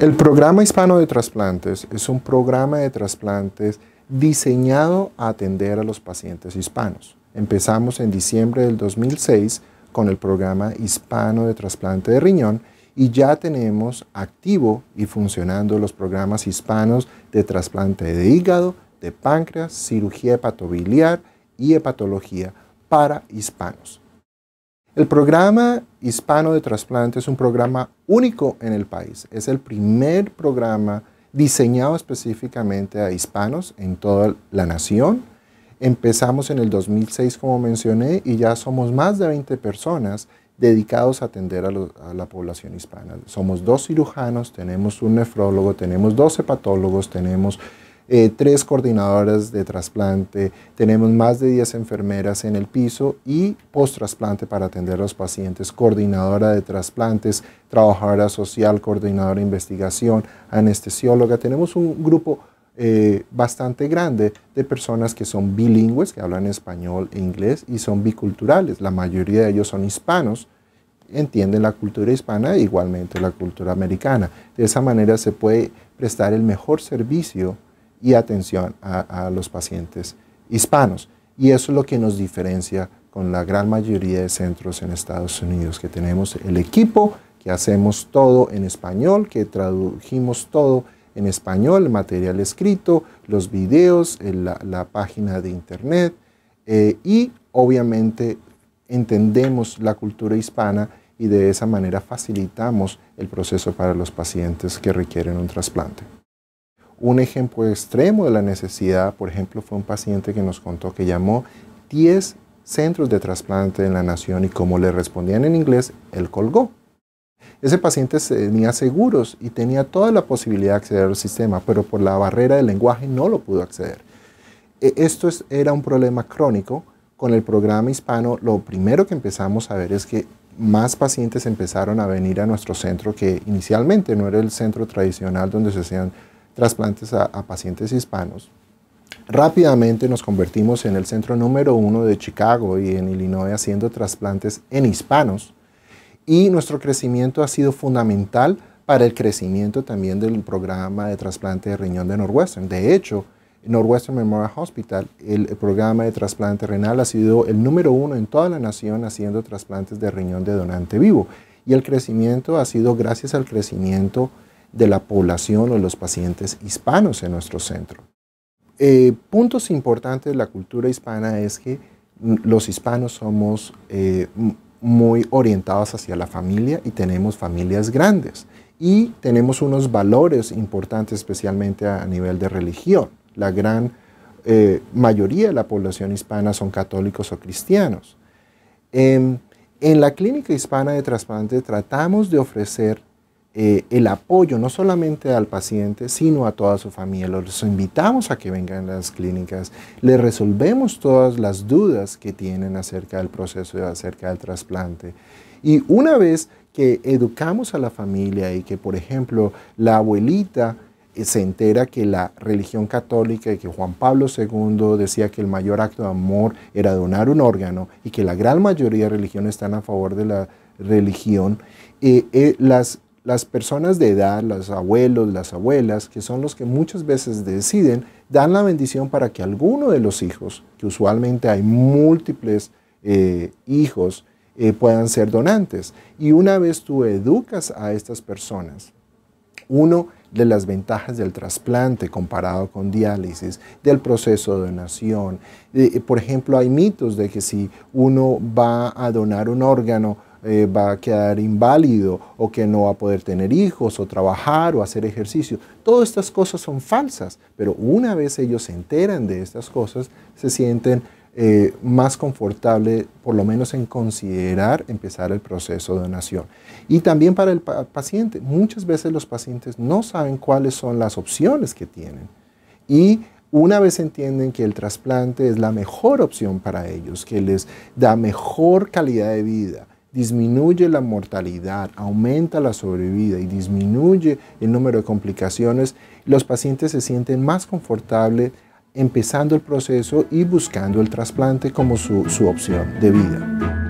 El programa hispano de trasplantes es un programa de trasplantes diseñado a atender a los pacientes hispanos. Empezamos en diciembre del 2006 con el programa hispano de trasplante de riñón y ya tenemos activo y funcionando los programas hispanos de trasplante de hígado, de páncreas, cirugía hepatobiliar y hepatología para hispanos. El programa hispano de trasplante es un programa único en el país. Es el primer programa diseñado específicamente a hispanos en toda la nación. Empezamos en el 2006, como mencioné, y ya somos más de 20 personas dedicados a atender a, a, la población hispana. Somos dos cirujanos, tenemos un nefrólogo, tenemos dos hepatólogos, tenemos eh, tres coordinadoras de trasplante, tenemos más de 10 enfermeras en el piso y post-trasplante para atender a los pacientes, coordinadora de trasplantes, trabajadora social, coordinadora de investigación, anestesióloga. Tenemos un grupo eh, bastante grande de personas que son bilingües, que hablan español e inglés y son biculturales. La mayoría de ellos son hispanos, entienden la cultura hispana e igualmente la cultura americana. De esa manera se puede prestar el mejor servicio y atención a, los pacientes hispanos. Y eso es lo que nos diferencia con la gran mayoría de centros en Estados Unidos, que tenemos el equipo, que hacemos todo en español, que tradujimos todo en español, el material escrito, los videos, la, página de internet eh, y obviamente entendemos la cultura hispana y de esa manera facilitamos el proceso para los pacientes que requieren un trasplante. Un ejemplo extremo de la necesidad, por ejemplo, fue un paciente que nos contó que llamó 10 centros de trasplante en la nación y como le respondían en inglés, él colgó. Ese paciente tenía seguros y tenía toda la posibilidad de acceder al sistema, pero por la barrera del lenguaje no lo pudo acceder. E, esto era un problema crónico. Con el programa hispano, lo primero que empezamos a ver es que más pacientes empezaron a venir a nuestro centro que inicialmente no era el centro tradicional donde se hacían trasplantes a, pacientes hispanos. Rápidamente nos convertimos en el centro número uno de Chicago y en Illinois haciendo trasplantes en hispanos. Y nuestro crecimiento ha sido fundamental para el crecimiento también del programa de trasplante de riñón de Northwestern. De hecho, Northwestern Memorial Hospital, el programa de trasplante renal ha sido el número uno en toda la nación haciendo trasplantes de riñón de donante vivo. Y el crecimiento ha sido gracias al crecimiento de la población o los pacientes hispanos en nuestro centro. Eh, puntos importantes de la cultura hispana es que los hispanos somos eh, muy orientados hacia la familia y tenemos familias grandes y tenemos unos valores importantes especialmente a, nivel de religión. La gran eh, mayoría de la población hispana son católicos o cristianos. Em, en la clínica hispana de trasplante tratamos de ofrecer eh, el apoyo no solamente al paciente, sino a toda su familia. Los invitamos a que vengan a las clínicas, les resolvemos todas las dudas que tienen acerca del proceso acerca del trasplante. Y una vez que educamos a la familia y que, por ejemplo, la abuelita eh, se entera que la religión católica y que Juan Pablo II decía que el mayor acto de amor era donar un órgano y que la gran mayoría de religiones están a favor de la religión, eh, eh las las personas de edad, los abuelos, las abuelas, que son los que muchas veces deciden, dan la bendición para que alguno de los hijos, que usualmente hay múltiples eh, hijos, eh, puedan ser donantes. Y una vez tú educas a estas personas, uno de las ventajas del trasplante comparado con diálisis, del proceso de donación. Eh, por ejemplo, hay mitos de que si uno va a donar un órgano, eh, va a quedar inválido o que no va a poder tener hijos o trabajar o hacer ejercicio. Todas estas cosas son falsas, pero una vez ellos se enteran de estas cosas, se sienten eh, más confortable, por lo menos en considerar empezar el proceso de donación. Y también para el paciente, muchas veces los pacientes no saben cuáles son las opciones que tienen. Y una vez entienden que el trasplante es la mejor opción para ellos, que les da mejor calidad de vida, disminuye la mortalidad, aumenta la sobrevida y disminuye el número de complicaciones, los pacientes se sienten más confortables empezando el proceso y buscando el trasplante como su, su opción de vida.